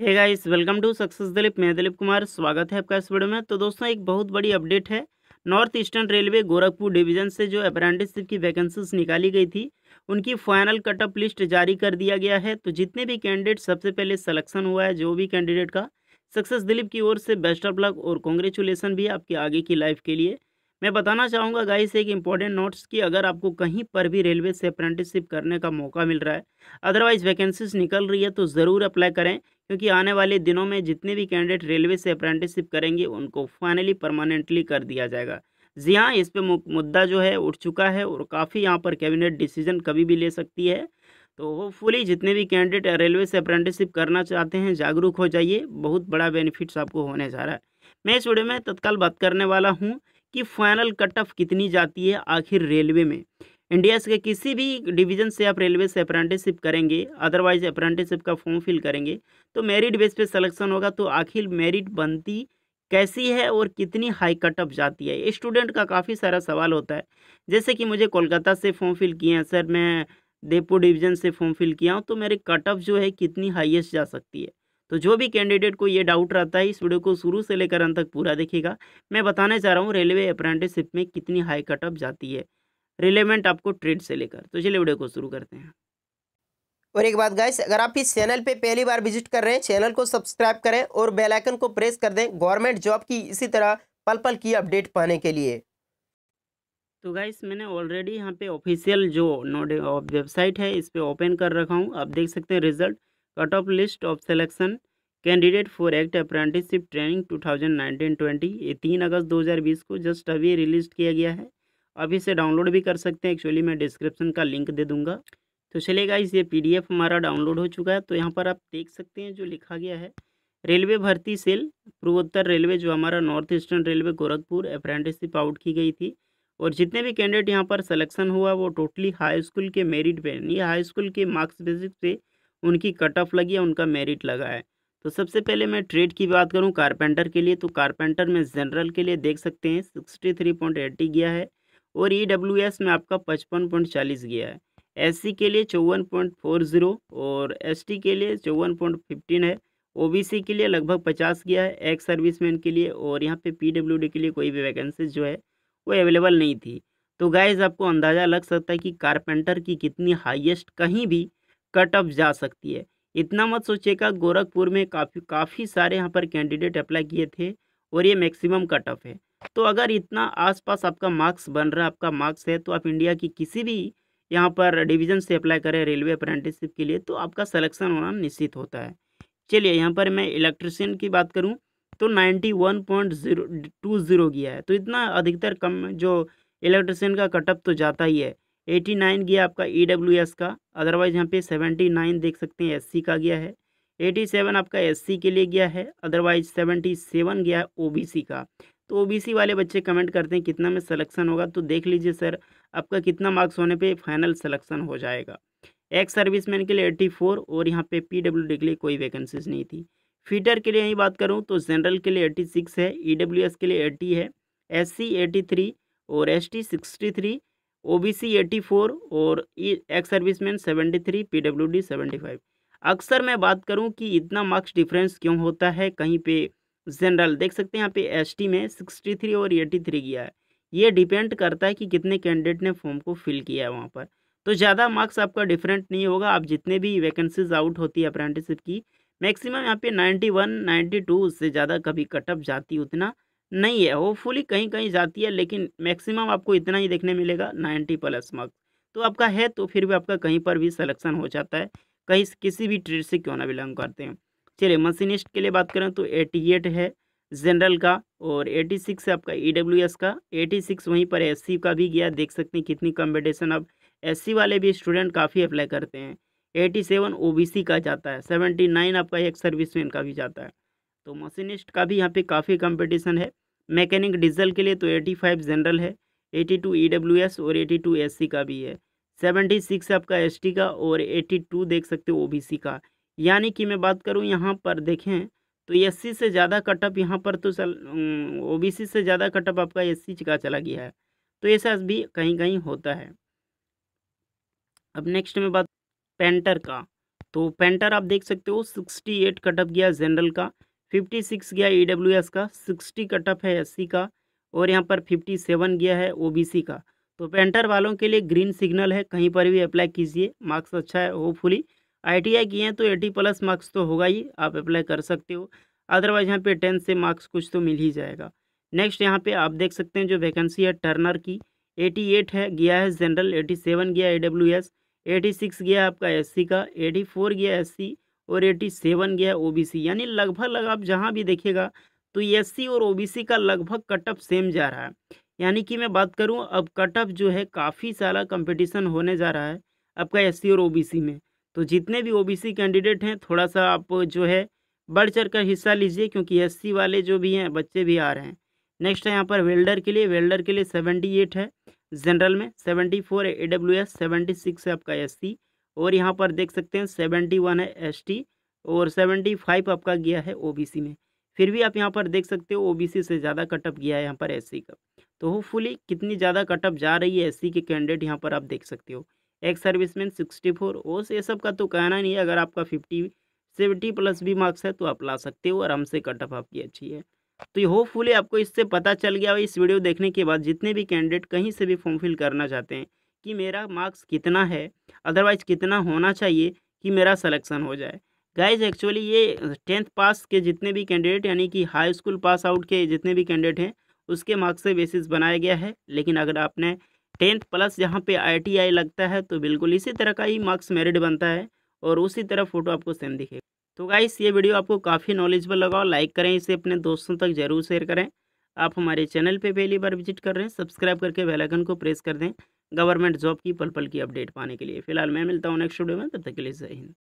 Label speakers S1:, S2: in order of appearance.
S1: hey guys welcome to success Dilip मैं दिलीप कुमार स्वागत है आपका इस वीडियो में तो दोस्तों एक बहुत बड़ी अपडेट है North Eastern Railway Gorakhpur division से जो अप्रेंटिसशिप की वैकेंसीज निकाली गई थी उनकी फाइनल कटअप लिस्ट जारी कर दिया गया है तो जितने भी कैंडिडेट सबसे पहले सलेक्शन हुआ है जो भी कैंडिडेट का सक्सेस दिलीप की ओर से बेस्ट ऑफ लक और कॉन्ग्रेचुलेसन भी आपके आगे की लाइफ के लिए मैं बताना चाहूँगा गाइस एक इंपॉर्टेंट नोट्स कि अगर आपको कहीं पर भी रेलवे से अप्रेंटिसशिप करने का मौका मिल रहा है अदरवाइज़ वैकेंसीज निकल रही है तो ज़रूर अप्लाई करें क्योंकि आने वाले दिनों में जितने भी कैंडिडेट रेलवे से अप्रेंटिसशिप करेंगे उनको फाइनली परमानेंटली कर दिया जाएगा जी हाँ इस पर मुद्दा जो है उठ चुका है और काफ़ी यहाँ पर कैबिनेट डिसीजन कभी भी ले सकती है तो होपफुली जितने भी कैंडिडेट रेलवे से अप्रेंटिसशिप करना चाहते हैं जागरूक हो जाइए बहुत बड़ा बेनिफिट्स आपको होने जा रहा है मैं इस वीडियो में तत्काल बात करने वाला हूँ कि फाइनल कट ऑफ कितनी जाती है आखिर रेलवे में इंडिया के किसी भी डिवीजन से आप रेलवे से अप्रेंटिसशिप करेंगे अदरवाइज अप्रेंटिसशिप का फॉर्म फिल करेंगे तो मेरिट बेस पे सिलेक्शन होगा तो आखिर मेरिट बनती कैसी है और कितनी हाई कटअप जाती है स्टूडेंट का काफ़ी सारा सवाल होता है जैसे कि मुझे कोलकाता से फॉर्म फिल किए हैं सर मैं देवपुर डिवीज़न से फॉर्म फिल किया हूँ तो मेरे कट ऑफ जो है कितनी हाईएस्ट जा सकती है तो जो भी कैंडिडेट को ये डाउट रहता है इस वीडियो को शुरू से लेकर अंत तक पूरा देखिएगा मैं बताने चाह रहा हूँ रेलवे अप्रेंटिसशिप में कितनी हाई कट ऑफ जाती है रिलेवेंट आपको ट्रेड से लेकर तो चलिए वीडियो को शुरू करते हैं और एक बात गाइस अगर आप इस चैनल पे पहली बार विजिट कर रहे हैं चैनल को सब्सक्राइब करें और बेल आइकन को प्रेस कर दें गवर्नमेंट जॉब की इसी तरह पल पल की अपडेट पाने के लिए तो गाइस मैंने ऑलरेडी यहाँ पे ऑफिशियल जो नोड वेबसाइट है इस पर ओपन कर रखा हूँ आप देख सकते हैं result cut off list of selection candidate for act apprenticeship training two thousand ये तीन अगस्त 2020 को जस्ट अभी रिलीज किया गया है आप इसे डाउनलोड भी कर सकते हैं एक्चुअली मैं डिस्क्रिप्शन का लिंक दे दूँगा तो चलेगा इस ये पीडीएफ हमारा डाउनलोड हो चुका है तो यहाँ पर आप देख सकते हैं जो लिखा गया है रेलवे भर्ती सेल पूर्वोत्तर रेलवे जो हमारा North Eastern Railway Gorakhpur apprenticeship out की गई थी और जितने भी कैंडिडेट यहाँ पर सलेक्शन हुआ वो टोटली हाई स्कूल के मेरिट पे यानी हाई स्कूल के मार्क्स बेसिस पे उनकी कट ऑफ लगी है उनका मेरिट लगा है तो सबसे पहले मैं ट्रेड की बात करूँ कारपेंटर के लिए तो कारपेंटर में जनरल के लिए देख सकते हैं सिक्सटी थ्री पॉइंट एट्टी गया है और ई डब्ल्यू एस में आपका पचपन पॉइंट चालीस गया है एस के लिए चौवन पॉइंट फोर ज़ीरो और एस के लिए चौवन पॉइंट फिफ्टीन है ओबीसी के लिए लगभग पचास गया है एक्स सर्विसमैन के लिए और यहाँ पे पीडब्ल्यूडी के लिए कोई भी वैकेंसी जो है वो अवेलेबल नहीं थी तो गाइज आपको अंदाज़ा लग सकता है कि कारपेंटर की कितनी हाइएस्ट कहीं भी कट ऑफ जा सकती है इतना मत सोचिएगा गोरखपुर में काफ़ी काफ़ी सारे यहाँ पर कैंडिडेट अप्लाई किए थे और ये मैक्सिमम कट ऑफ है तो अगर इतना आसपास आपका मार्क्स बन रहा है आपका मार्क्स है तो आप इंडिया की किसी भी यहाँ पर डिवीज़न से अप्लाई करें रेलवे अप्रेंटिसशिप के लिए तो आपका सलेक्शन होना निश्चित होता है चलिए यहाँ पर मैं इलेक्ट्रिशियन की बात करूँ तो ninety one point zero two zero गया है तो इतना अधिकतर कम जो इलेक्ट्रिशियन का कटअप तो जाता ही है एटी नाइन गया आपका ई डब्ल्यू एस का अदरवाइज़ यहाँ पे सेवेंटी नाइन देख सकते हैं एस सी का गया है एटी सेवन आपका एस सी के लिए गया है अदरवाइज सेवेंटी सेवन गया है ओ बी सी का तो ओबीसी वाले बच्चे कमेंट करते हैं कितना में सलेक्शन होगा तो देख लीजिए सर आपका कितना मार्क्स होने पे फाइनल सलेक्शन हो जाएगा एक्स सर्विसमैन के लिए एट्टी फोर और यहाँ पे पी डब्ल्यू के लिए कोई वैकेंसीज नहीं थी फीटर के लिए यही बात करूँ तो जनरल के लिए एट्टी सिक्स है ई डब्ल्यू एस के लिए एट्टी है एस सी एटी थ्री और S T sixty three O B C eighty four और ex serviceman seventy three P W D seventy five अक्सर मैं बात करूं कि इतना मार्क्स डिफरेंस क्यों होता है कहीं पे जनरल देख सकते हैं यहाँ पे एसटी में सिक्सटी थ्री और एटी थ्री किया है ये डिपेंड करता है कि कितने कैंडिडेट ने फॉर्म को फिल किया है वहाँ पर तो ज़्यादा मार्क्स आपका डिफरेंट नहीं होगा आप जितने भी वैकेंसीज आउट होती है अप्रेंटिसिप की मैक्सिमम यहाँ पे नाइन्टी वन नाइन्टी टू उससे ज़्यादा कभी कटअप जाती उतना नहीं है होपफुली कहीं कहीं जाती है लेकिन मैक्सिमम आपको इतना ही देखने मिलेगा नाइन्टी प्लस मार्क्स तो आपका है तो फिर भी आपका कहीं पर भी सलेक्शन हो जाता है कहीं किसी भी ट्रेड से क्यों ना बिलोंग करते हैं चलिए मशीनिस्ट के लिए बात करें तो एटी एट है जनरल का और एटी सिक्स है आपका ई का एटी सिक्स वहीं पर एस का भी गया देख सकते हैं कितनी कम्पिटिशन अब एस वाले भी स्टूडेंट काफ़ी अप्लाई करते हैं एटी सेवन ओ का जाता है सेवेंटी नाइन आपका एक सर्विसमैन का भी जाता है तो मशीनिस्ट का भी यहाँ पे काफ़ी कंपटीशन है मैकेनिक डीजल के लिए तो एटी फाइव जनरल है eighty two E W S और एटी टू एस सी का भी है सेवेंटी सिक्स आपका एस टी का और एटी टू देख सकते हो ओ बी सी का यानी कि मैं बात करूँ यहाँ पर देखें तो एस से ज़्यादा कटअप यहाँ पर तो चल ओ से ज़्यादा कटअप आपका एस का चला गया है तो ऐसा भी कहीं कहीं होता है अब नेक्स्ट में बात पेंटर का तो पेंटर आप देख सकते हो सिक्सटी एट कटअप गया जनरल का फिफ्टी सिक्स गया ई e का सिक्सटी कटअप है एस का और यहाँ पर फिफ्टी सेवन गया है ओ का तो पेंटर वालों के लिए ग्रीन सिग्नल है कहीं पर भी अप्लाई कीजिए मार्क्स अच्छा है होपफुली आई किए हैं तो एटी प्लस मार्क्स तो होगा ही आप अप्लाई कर सकते हो अदरवाइज यहाँ पे टेन से मार्क्स कुछ तो मिल ही जाएगा नेक्स्ट यहाँ पे आप देख सकते हैं जो वैकेंसी है टर्नर की एटी एट है गया है जनरल एटी सेवन गया E W S eighty six गया आपका एस सी का एटी फोर गया एस सी और एटी सेवन गया ओ बी सी यानी लगभग लग आप जहाँ भी देखेगा तो एस सी और ओ बी सी का लगभग कट ऑफ सेम जा रहा है यानी कि मैं बात करूँ अब कट ऑफ जो है काफ़ी सारा कंपटीशन होने जा रहा है आपका एस सी और ओ बी सी में तो जितने भी ओबीसी कैंडिडेट हैं थोड़ा सा आप जो है बढ़ चढ़ कर हिस्सा लीजिए क्योंकि एससी वाले जो भी हैं बच्चे भी आ रहे हैं नेक्स्ट है यहाँ पर वेल्डर के लिए वेल्डर के लिए सेवेंटी एट है जनरल में सेवेंटी फोर है E W S seventy six है आपका एस सी और यहाँ पर देख सकते हैं सेवेंटी वन है एस टी और सेवेंटी फाइव आपका गया है ओ बी सी में फिर भी आप यहाँ पर देख सकते हो ओ बी सी से ज़्यादा कटअप गया है यहाँ पर एस सी का तो होपफुली कितनी ज़्यादा कटअप जा रही है एस सी के कैंडिडेट यहाँ पर आप देख सकते हो एक्स मैन सिक्सटी फोर ओस ये सब का तो कहना नहीं है अगर आपका फिफ्टी सेवेंटी प्लस भी मार्क्स है तो आप ला सकते हो आराम से कट ऑफ आपकी अच्छी है तो ये होपफुली आपको इससे पता चल गया इस वीडियो देखने के बाद जितने भी कैंडिडेट कहीं से भी फॉर्म फिल करना चाहते हैं कि मेरा मार्क्स कितना है अदरवाइज कितना होना चाहिए कि मेरा सलेक्शन हो जाए गाइज एक्चुअली ये टेंथ पास के जितने भी कैंडिडेट यानी कि हाई स्कूल पास आउट के जितने भी कैंडिडेट हैं उसके मार्क्स से बेसिस बनाया गया है लेकिन अगर आपने टेंथ प्लस यहाँ पे आईटीआई लगता है तो बिल्कुल इसी तरह का ही मार्क्स मेरिट बनता है और उसी तरह फोटो आपको सेम दिखेगा तो गाइस ये वीडियो आपको काफ़ी नॉलेजेबल लगा लाइक करें इसे अपने दोस्तों तक जरूर शेयर करें आप हमारे चैनल पे पहली बार विजिट कर रहे हैं सब्सक्राइब करके बेल आइकन को प्रेस कर दें गवर्नमेंट जॉब की पल पल की अपडेट पाने के लिए फिलहाल मैं मिलता हूँ नेक्स्ट वीडियो में तब तक के लिए जय हिंद